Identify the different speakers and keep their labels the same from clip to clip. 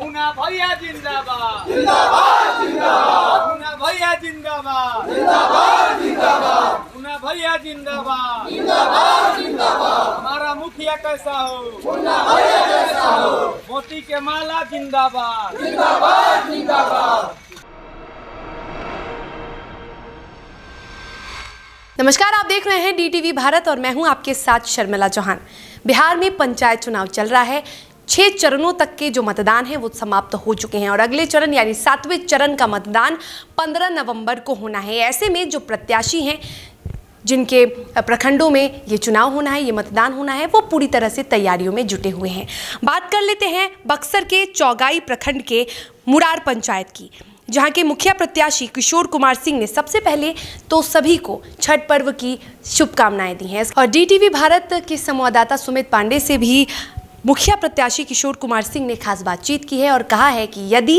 Speaker 1: भैया जिंदाबाद जिंदाबाद जिंदाबाद भैया जिंदाबाद जिंदाबाद जिंदाबाद भैया जिंदाबाद जिंदाबाद जिंदाबाद हमारा मुखिया कैसा हो भैया कैसा हो मोती के माला जिंदाबाद जिंदाबाद जिंदाबाद
Speaker 2: नमस्कार आप देख रहे हैं डीटीवी भारत और मैं हूं आपके साथ शर्मिला चौहान बिहार में पंचायत चुनाव चल रहा है छह चरणों तक के जो मतदान है वो समाप्त हो चुके हैं और अगले चरण यानी सातवें चरण का मतदान 15 नवंबर को होना है ऐसे में जो प्रत्याशी हैं जिनके प्रखंडों में ये चुनाव होना है ये मतदान होना है वो पूरी तरह से तैयारियों में जुटे हुए हैं बात कर लेते हैं बक्सर के चौगाई प्रखंड के मुरार पंचायत की जहाँ के मुखिया प्रत्याशी किशोर कुमार सिंह ने सबसे पहले तो सभी को छठ पर्व की शुभकामनाएं दी हैं और डीटीवी भारत के संवाददाता सुमित पांडे से भी मुखिया प्रत्याशी किशोर कुमार सिंह ने खास बातचीत की है और कहा है कि यदि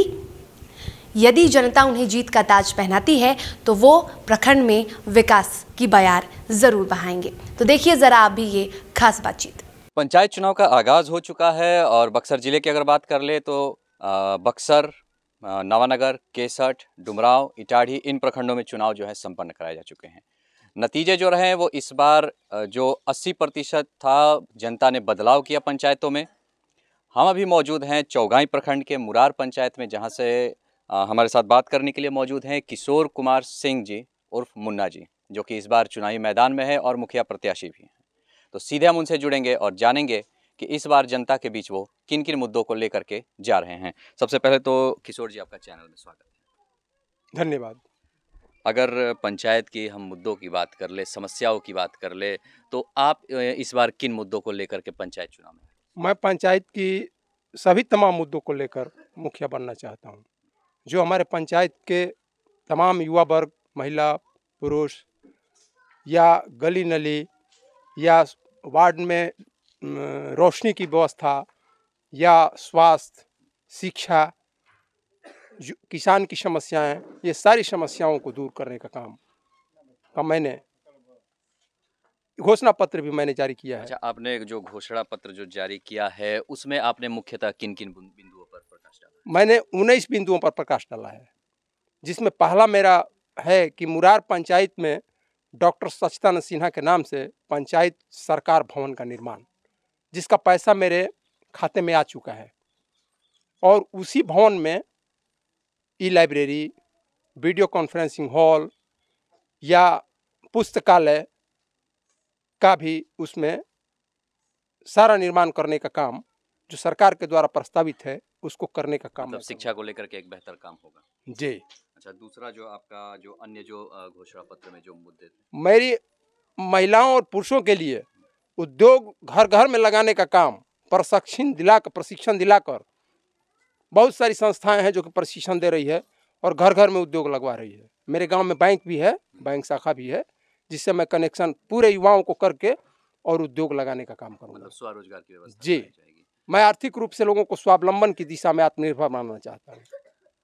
Speaker 2: यदि जनता उन्हें जीत का ताज पहनाती है तो वो प्रखंड में विकास की बयार जरूर बहाएंगे तो देखिए जरा आप भी ये खास बातचीत पंचायत चुनाव का आगाज हो चुका है और बक्सर जिले की अगर बात कर ले तो बक्सर नवानगर केसठ डुमराव इटाढ़ी इन प्रखंडों में चुनाव जो है संपन्न कराए जा चुके हैं नतीजे जो रहे हैं वो इस बार जो 80 प्रतिशत था जनता ने बदलाव किया पंचायतों में हम अभी मौजूद हैं चौगाई प्रखंड के मुरार पंचायत में जहां से हमारे साथ बात करने के लिए मौजूद हैं किशोर कुमार सिंह जी उर्फ मुन्ना जी जो कि इस बार चुनावी मैदान में है और मुखिया प्रत्याशी भी हैं तो सीधे हम उनसे जुड़ेंगे और जानेंगे कि इस बार जनता के बीच वो किन किन मुद्दों को लेकर के जा रहे हैं सबसे पहले तो किशोर जी आपका चैनल में स्वागत
Speaker 1: है धन्यवाद
Speaker 2: अगर पंचायत की हम मुद्दों की बात कर ले समस्याओं की बात कर ले तो आप इस बार किन मुद्दों को लेकर के पंचायत चुनाव
Speaker 1: में मैं पंचायत की सभी तमाम मुद्दों को लेकर मुखिया बनना चाहता हूँ जो हमारे पंचायत के तमाम युवा वर्ग महिला पुरुष या गली नली या वार्ड में रोशनी की व्यवस्था या स्वास्थ्य शिक्षा जो किसान की समस्याएं ये सारी समस्याओं को दूर करने का काम का मैंने घोषणा पत्र भी मैंने जारी किया है अच्छा
Speaker 2: आपने जो घोषणा पत्र जो जारी किया है उसमें आपने मुख्यतः किन किन बिंदुओं पर
Speaker 1: प्रकाश डाला मैंने उन्नीस बिंदुओं पर प्रकाश डाला है जिसमें पहला मेरा है कि मुरार पंचायत में डॉक्टर सचिदानंद सिन्हा के नाम से पंचायत सरकार भवन का निर्माण जिसका पैसा मेरे खाते में आ चुका है और उसी भवन में e library video conferencing hall या पुस्तकालय का भी उसमें सारा निर्माण करने का काम जो सरकार के द्वारा प्रस्तावित है उसको करने का काम मतलब
Speaker 2: शिक्षा को लेकर के एक बेहतर काम होगा जी अच्छा दूसरा जो आपका जो अन्य जो घोषणा पत्र
Speaker 1: में जो मुद्दे थे मेरी महिलाओं और पुरुषों के लिए उद्योग घर घर में लगाने का काम प्रशिक्षण दिला प्रशिक्षण दिलाकर बहुत सारी संस्थाएं हैं जो कि प्रशिक्षण दे रही है और घर घर में उद्योग लगवा रही है मेरे गांव में बैंक भी है बैंक शाखा भी है जिससे मैं कनेक्शन पूरे युवाओं को करके और उद्योग लगाने का काम करूँगा
Speaker 2: मतलब स्वरोजगार की व्यवस्था जी
Speaker 1: मैं आर्थिक रूप से लोगों को स्वावलंबन की दिशा में आत्मनिर्भर बनाना चाहता
Speaker 2: हूँ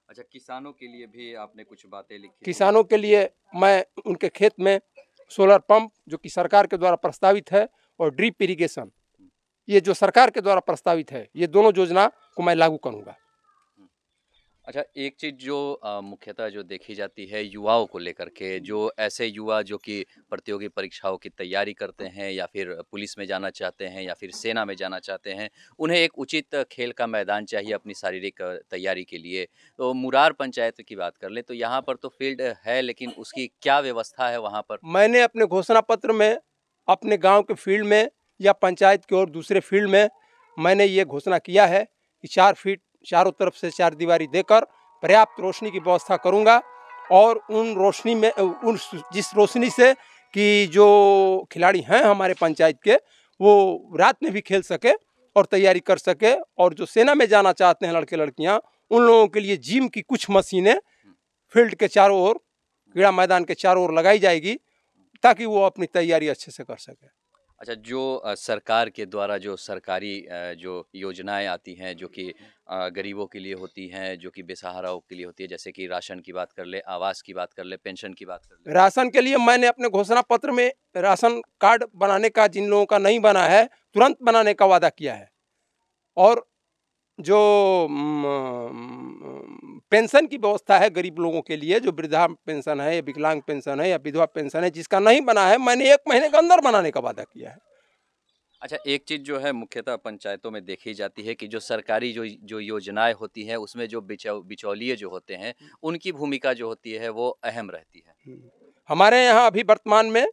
Speaker 2: अच्छा किसानों के लिए भी आपने कुछ बातें लिखी किसानों
Speaker 1: के लिए मैं उनके खेत में सोलर पंप जो कि सरकार के द्वारा प्रस्तावित है और ड्रिप हम्म। इरिगेशन ये जो सरकार के द्वारा प्रस्तावित है ये दोनों योजना को मैं लागू करूँगा
Speaker 2: अच्छा एक चीज़ जो मुख्यतः जो देखी जाती है युवाओं को लेकर के जो ऐसे युवा जो कि प्रतियोगी परीक्षाओं की तैयारी करते हैं या फिर पुलिस में जाना चाहते हैं या फिर सेना में जाना चाहते हैं उन्हें एक उचित खेल का मैदान चाहिए अपनी शारीरिक तैयारी के लिए तो मुरार पंचायत की बात कर ले तो यहाँ पर तो फील्ड है लेकिन उसकी क्या व्यवस्था है वहाँ पर
Speaker 1: मैंने अपने घोषणा पत्र में अपने गाँव के फील्ड में या पंचायत के और दूसरे फील्ड में मैंने ये घोषणा किया है कि चार फीट चारों तरफ से चार दीवारी देकर पर्याप्त रोशनी की व्यवस्था करूँगा और उन रोशनी में उन जिस रोशनी से कि जो खिलाड़ी हैं हमारे पंचायत के वो रात में भी खेल सके और तैयारी कर सके और जो सेना में जाना चाहते हैं लड़के लड़कियाँ उन लोगों के लिए जिम की कुछ मशीनें फील्ड के चारों ओर क्रीड़ा मैदान के चारों ओर लगाई जाएगी ताकि वो अपनी तैयारी अच्छे से कर सके
Speaker 2: अच्छा जो सरकार के द्वारा जो सरकारी जो योजनाएं आती हैं जो कि गरीबों के लिए होती हैं जो कि बेसहाराओं के लिए होती है जैसे कि राशन की बात कर ले आवास की बात कर ले पेंशन की बात कर
Speaker 1: ले राशन के लिए मैंने अपने घोषणा पत्र में राशन कार्ड बनाने का जिन लोगों का नहीं बना है तुरंत बनाने का वादा किया है और जो पेंशन की व्यवस्था है गरीब लोगों के लिए जो वृद्धा पेंशन है या विकलांग पेंशन है या विधवा पेंशन है जिसका नहीं बना है मैंने एक महीने के अंदर बनाने का वादा किया है
Speaker 2: अच्छा एक चीज़ जो है मुख्यतः पंचायतों में देखी जाती है कि जो सरकारी जो जो योजनाएं होती हैं उसमें जो बिचौलिए जो होते हैं उनकी भूमिका जो होती है वो अहम रहती
Speaker 1: है हम्म। हमारे यहाँ अभी वर्तमान में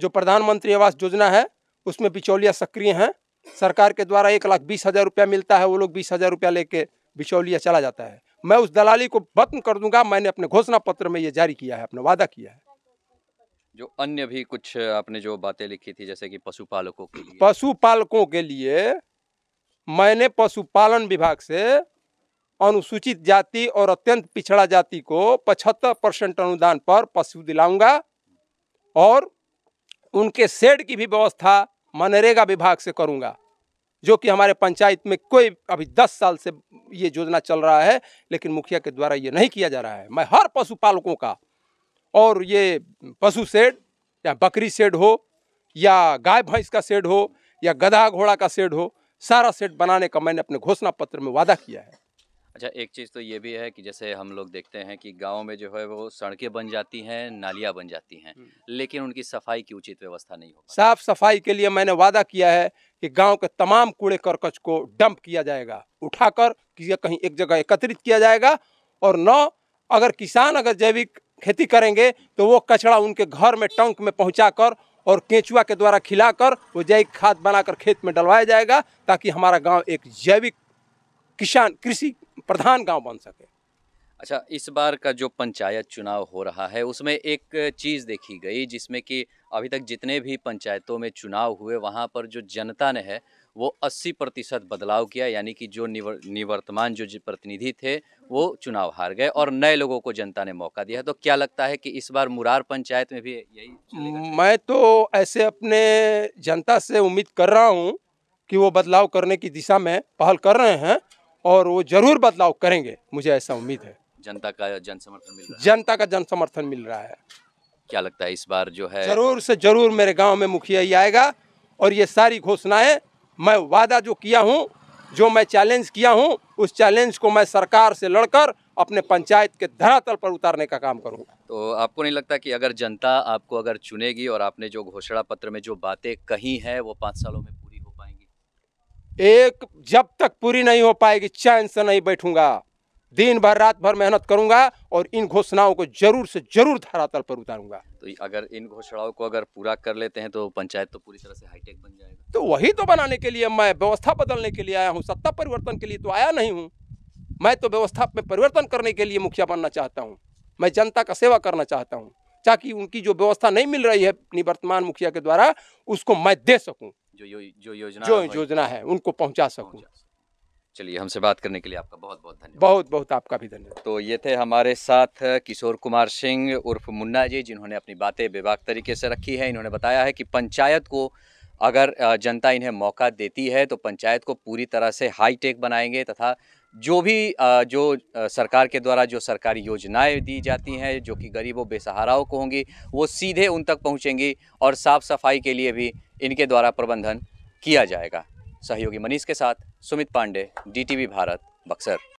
Speaker 1: जो प्रधानमंत्री आवास योजना है उसमें बिचौलिया सक्रिय हैं सरकार के द्वारा एक लाख बीस हज़ार रुपया मिलता है वो लोग बीस हज़ार रुपया लेके बिचौलिया चला जाता है मैं उस दलाली को बत्म कर दूंगा मैंने अपने घोषणा पत्र में ये जारी किया है अपना वादा किया है
Speaker 2: जो अन्य भी कुछ आपने जो बातें लिखी थी जैसे कि पशुपालकों के लिए
Speaker 1: पशुपालकों के लिए मैंने पशुपालन विभाग से अनुसूचित जाति और अत्यंत पिछड़ा जाति को 75 परसेंट अनुदान पर पशु दिलाऊंगा और उनके सेड की भी व्यवस्था मनरेगा विभाग से करूंगा जो कि हमारे पंचायत में कोई अभी दस साल से ये योजना चल रहा है लेकिन मुखिया के द्वारा ये नहीं किया जा रहा है मैं हर पशुपालकों का और ये पशु शेड या बकरी शेड हो या गाय भैंस का शेड हो या गधा घोड़ा का शेड हो सारा सेट बनाने का मैंने अपने घोषणा पत्र में वादा किया है
Speaker 2: अच्छा एक चीज़ तो ये भी है कि जैसे हम लोग देखते हैं कि गाँव में जो है वो सड़कें बन जाती हैं नालियाँ बन जाती हैं लेकिन उनकी सफाई की उचित व्यवस्था नहीं
Speaker 1: हो साफ सफाई के लिए मैंने वादा किया है कि गांव के तमाम कूड़े करकच को डंप किया जाएगा उठाकर कहीं एक जगह एकत्रित किया जाएगा और नौ अगर किसान अगर जैविक खेती करेंगे तो वो कचरा उनके घर में टंक में कर और केंचुआ के द्वारा खिलाकर वो जैविक खाद बनाकर खेत में डलवाया जाएगा ताकि हमारा गांव एक जैविक किसान कृषि प्रधान गांव बन सके
Speaker 2: अच्छा इस बार का जो पंचायत चुनाव हो रहा है उसमें एक चीज़ देखी गई जिसमें कि अभी तक जितने भी पंचायतों में चुनाव हुए वहाँ पर जो जनता ने है वो 80 प्रतिशत बदलाव किया यानी कि जो निवर, निवर्तमान जो प्रतिनिधि थे वो चुनाव हार गए और नए लोगों को जनता ने मौका दिया तो क्या लगता है कि इस बार
Speaker 1: मुरार पंचायत में भी यही मैं तो ऐसे अपने जनता से उम्मीद कर रहा हूँ कि वो बदलाव करने की दिशा में पहल कर रहे हैं और वो जरूर बदलाव करेंगे मुझे ऐसा उम्मीद है
Speaker 2: जनता का जन समर्थन मिल रहा
Speaker 1: है जनता का जन समर्थन मिल रहा है
Speaker 2: क्या लगता है इस बार जो है जरूर
Speaker 1: से जरूर मेरे गांव में मुखिया ही आएगा और ये सारी घोषणाएं मैं वादा जो किया हूँ जो मैं चैलेंज किया हूँ उस चैलेंज को मैं सरकार से लड़कर अपने पंचायत के धरातल पर उतारने का काम करूंगा
Speaker 2: तो आपको नहीं लगता कि अगर जनता आपको अगर चुनेगी और आपने जो घोषणा पत्र में जो बातें कही हैं वो पाँच सालों
Speaker 1: में एक जब तक पूरी नहीं हो पाएगी चैन से नहीं बैठूंगा दिन भर रात भर मेहनत करूंगा और इन घोषणाओं को जरूर से जरूर धरातल पर उतारूंगा
Speaker 2: तो अगर इन घोषणाओं को अगर पूरा कर लेते हैं तो पंचायत तो पूरी तरह से हाईटेक बन जाएगा
Speaker 1: तो वही तो बनाने के लिए मैं व्यवस्था बदलने के लिए आया हूँ सत्ता परिवर्तन के लिए तो आया नहीं हूँ मैं तो व्यवस्था में परिवर्तन करने के लिए मुखिया बनना चाहता हूँ मैं जनता का सेवा करना चाहता हूँ ताकि उनकी जो व्यवस्था नहीं मिल रही है अपनी वर्तमान मुखिया के द्वारा उसको मैं दे सकूँ जो
Speaker 2: यो, जो योजना जो योजना
Speaker 1: है उनको पहुंचा सकूं
Speaker 2: चलिए हमसे बात करने के लिए आपका बहुत बहुत
Speaker 1: धन्यवाद बहुत बहुत आपका भी धन्यवाद
Speaker 2: तो ये थे हमारे साथ किशोर कुमार सिंह उर्फ मुन्ना जी जिन्होंने अपनी बातें बेबाक तरीके से रखी है इन्होंने बताया है कि पंचायत को अगर जनता इन्हें मौका देती है तो पंचायत को पूरी तरह से हाईटेक बनाएंगे तथा जो भी जो सरकार के द्वारा जो सरकारी योजनाएं दी जाती हैं जो कि गरीबों बेसहाराओं को होंगी वो सीधे उन तक पहुंचेंगी और साफ़ सफाई के लिए भी इनके द्वारा प्रबंधन किया जाएगा सहयोगी मनीष के साथ सुमित पांडे डी भारत बक्सर